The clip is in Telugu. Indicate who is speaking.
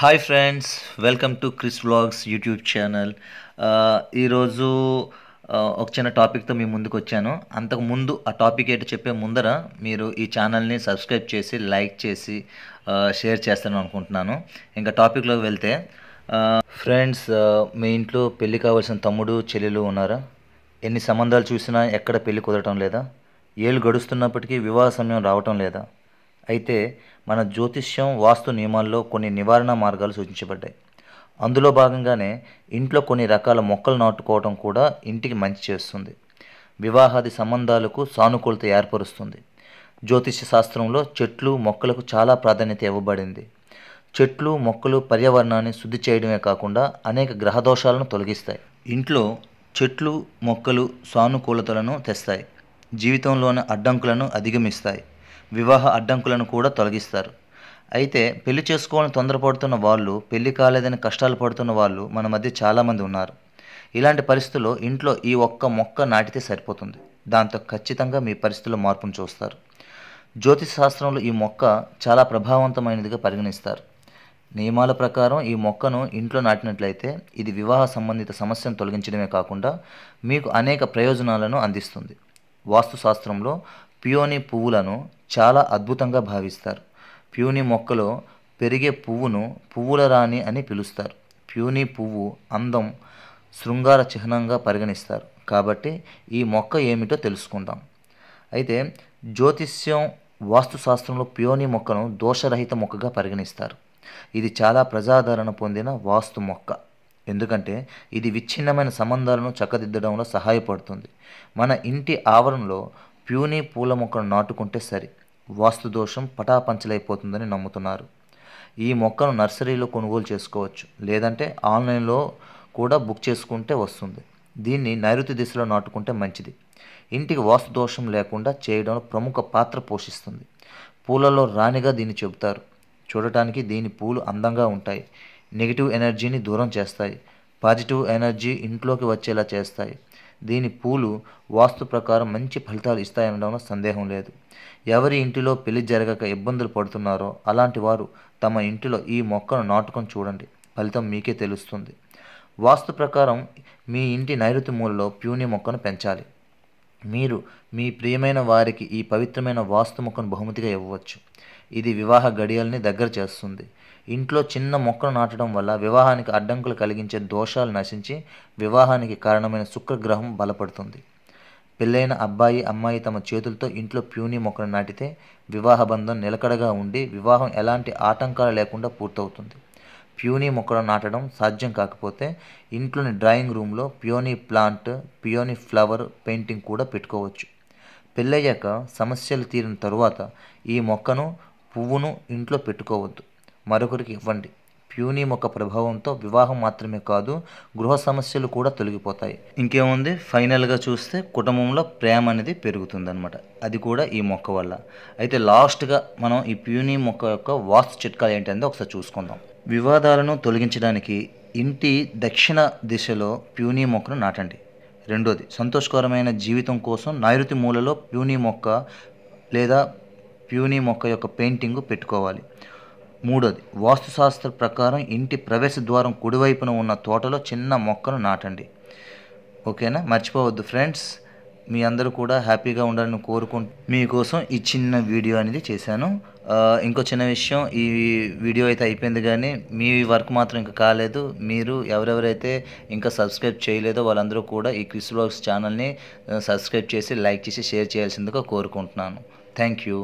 Speaker 1: hi friends welcome to Kris vlogs YouTube channel ఈరోజు ఒక చిన్న టాపిక్తో మీ ముందుకు వచ్చాను అంతకు ముందు ఆ టాపిక్ ఏంటో చెప్పే ముందర మీరు ఈ ఛానల్ని సబ్స్క్రైబ్ చేసి లైక్ చేసి షేర్ uh, చేస్తాను అనుకుంటున్నాను ఇంకా టాపిక్లోకి వెళ్తే ఫ్రెండ్స్ uh, uh, మీ ఇంట్లో పెళ్ళి కావాల్సిన తమ్ముడు చెల్లెలు ఉన్నారా ఎన్ని సంబంధాలు చూసినా ఎక్కడ పెళ్ళి కుదరటం లేదా ఏళ్ళు గడుస్తున్నప్పటికీ వివాహ సమయం రావటం లేదా అయితే మన జ్యోతిష్యం వాస్తు నియమాల్లో కొన్ని నివారణ మార్గాలు సూచించబడ్డాయి అందులో భాగంగానే ఇంట్లో కొన్ని రకాల మొక్కలు నాటుకోవడం కూడా ఇంటికి మంచి చేస్తుంది వివాహాది సంబంధాలకు సానుకూలత ఏర్పరుస్తుంది జ్యోతిష్య శాస్త్రంలో చెట్లు మొక్కలకు చాలా ప్రాధాన్యత ఇవ్వబడింది చెట్లు మొక్కలు పర్యావరణాన్ని శుద్ధి చేయడమే కాకుండా అనేక గ్రహదోషాలను తొలగిస్తాయి ఇంట్లో చెట్లు మొక్కలు సానుకూలతలను తెస్తాయి జీవితంలోని అడ్డంకులను అధిగమిస్తాయి వివాహ అడ్డంకులను కూడా తొలగిస్తారు అయితే పెళ్లి చేసుకోవాలని తొందరపడుతున్న వాళ్ళు పెళ్లి కాలేదని కష్టాలు పడుతున్న వాళ్ళు మన మధ్య చాలామంది ఉన్నారు ఇలాంటి పరిస్థితుల్లో ఇంట్లో ఈ ఒక్క మొక్క నాటితే సరిపోతుంది దాంతో ఖచ్చితంగా మీ పరిస్థితుల్లో మార్పును చూస్తారు జ్యోతిష్ శాస్త్రంలో ఈ మొక్క చాలా ప్రభావవంతమైనదిగా పరిగణిస్తారు నియమాల ప్రకారం ఈ మొక్కను ఇంట్లో నాటినట్లయితే ఇది వివాహ సంబంధిత సమస్యను తొలగించడమే కాకుండా మీకు అనేక ప్రయోజనాలను అందిస్తుంది వాస్తుశాస్త్రంలో పియోని పువ్వులను చాలా అద్భుతంగా భావిస్తారు పియోని మొక్కలో పెరిగే పువ్వును పువ్వుల రాణి అని పిలుస్తారు పియోని పువ్వు అందం శృంగార చిహ్నంగా పరిగణిస్తారు కాబట్టి ఈ మొక్క ఏమిటో తెలుసుకుందాం అయితే జ్యోతిష్యం వాస్తుశాస్త్రంలో పియోని మొక్కను దోషరహిత మొక్కగా పరిగణిస్తారు ఇది చాలా ప్రజాదరణ పొందిన వాస్తు మొక్క ఎందుకంటే ఇది విచ్ఛిన్నమైన సంబంధాలను చక్కదిద్దడంలో సహాయపడుతుంది మన ఇంటి ఆవరణలో ప్యూని పూల మొక్కను నాటుకుంటే సరి వాస్తుదోషం పటాపంచలైపోతుందని నమ్ముతున్నారు ఈ మొక్కను నర్సరీలో కొనుగోలు చేసుకోవచ్చు లేదంటే ఆన్లైన్లో కూడా బుక్ చేసుకుంటే వస్తుంది దీన్ని నైరుతి దిశలో నాటుకుంటే మంచిది ఇంటికి వాస్తుదోషం లేకుండా చేయడంలో ప్రముఖ పాత్ర పోషిస్తుంది పూలలో రాణిగా దీన్ని చెబుతారు చూడటానికి దీని పూలు అందంగా ఉంటాయి నెగిటివ్ ఎనర్జీని దూరం చేస్తాయి పాజిటివ్ ఎనర్జీ ఇంట్లోకి వచ్చేలా చేస్తాయి దీని పూలు వాస్తు ప్రకారం మంచి ఫలితాలు ఇస్తాయనడంలో సందేహం లేదు ఎవరి ఇంటిలో పెళ్లి జరగక ఇబ్బందులు పడుతున్నారో అలాంటి వారు తమ ఇంటిలో ఈ మొక్కను నాటుకొని చూడండి ఫలితం మీకే తెలుస్తుంది వాస్తు ప్రకారం మీ ఇంటి నైరుతి మూలలో ప్యూని మొక్కను పెంచాలి మీరు మీ ప్రియమైన వారికి ఈ పవిత్రమైన వాస్తు మొక్కను బహుమతిగా ఇవ్వవచ్చు ఇది వివాహ గడియల్ని దగ్గర చేస్తుంది ఇంట్లో చిన్న మొక్కను నాటడం వల్ల వివాహానికి అడ్డంకులు కలిగించే దోషాలు నశించి వివాహానికి కారణమైన శుక్రగ్రహం బలపడుతుంది పెళ్ళైన అబ్బాయి అమ్మాయి తమ చేతులతో ఇంట్లో ప్యూని మొక్కను నాటితే వివాహ బంధం నిలకడగా ఉండి వివాహం ఎలాంటి ఆటంకాలు లేకుండా పూర్తవుతుంది ప్యూనీ మొక్కలు నాటడం సాధ్యం కాకపోతే ఇంట్లోని డ్రాయింగ్ రూమ్లో peony plant peony flower painting కూడా పెట్టుకోవచ్చు పెళ్ళయ్యాక సమస్యలు తీరిన తరువాత ఈ మొక్కను పువ్వును ఇంట్లో పెట్టుకోవద్దు మరొకరికి ఇవ్వండి ప్యూనీ మొక్క ప్రభావంతో వివాహం మాత్రమే కాదు గృహ సమస్యలు కూడా తొలగిపోతాయి ఇంకేముంది ఫైనల్గా చూస్తే కుటుంబంలో ప్రేమ అనేది పెరుగుతుందనమాట అది కూడా ఈ మొక్క వల్ల అయితే లాస్ట్గా మనం ఈ ప్యూనీ మొక్క యొక్క వాస్తు చిట్కాలు ఏంటంటే ఒకసారి చూసుకుందాం వివాదాలను తొలగించడానికి ఇంటి దక్షిణ దిశలో ప్యూనీ మొక్కను నాటండి రెండోది సంతోషకరమైన జీవితం కోసం నైరుతి మూలలో ప్యూనీ మొక్క లేదా ప్యూనీ మొక్క యొక్క పెయింటింగ్ పెట్టుకోవాలి మూడోది వాస్తుశాస్త్ర ప్రకారం ఇంటి ప్రవేశ ద్వారం కుడివైపున ఉన్న తోటలో చిన్న మొక్కను నాటండి ఓకేనా మర్చిపోవద్దు ఫ్రెండ్స్ మీ అందరూ కూడా హ్యాపీగా ఉండాలని కోరుకుంటూ మీకోసం ఈ చిన్న వీడియో అనేది చేశాను ఇంకో చిన్న విషయం ఈ వీడియో అయితే అయిపోయింది కానీ మీ వర్క్ మాత్రం ఇంకా కాలేదు మీరు ఎవరెవరైతే ఇంకా సబ్స్క్రైబ్ చేయలేదో వాళ్ళందరూ కూడా ఈ క్రిస్ బ్లాగ్స్ ఛానల్ని సబ్స్క్రైబ్ చేసి లైక్ చేసి షేర్ చేయాల్సిందిగా కోరుకుంటున్నాను థ్యాంక్ యూ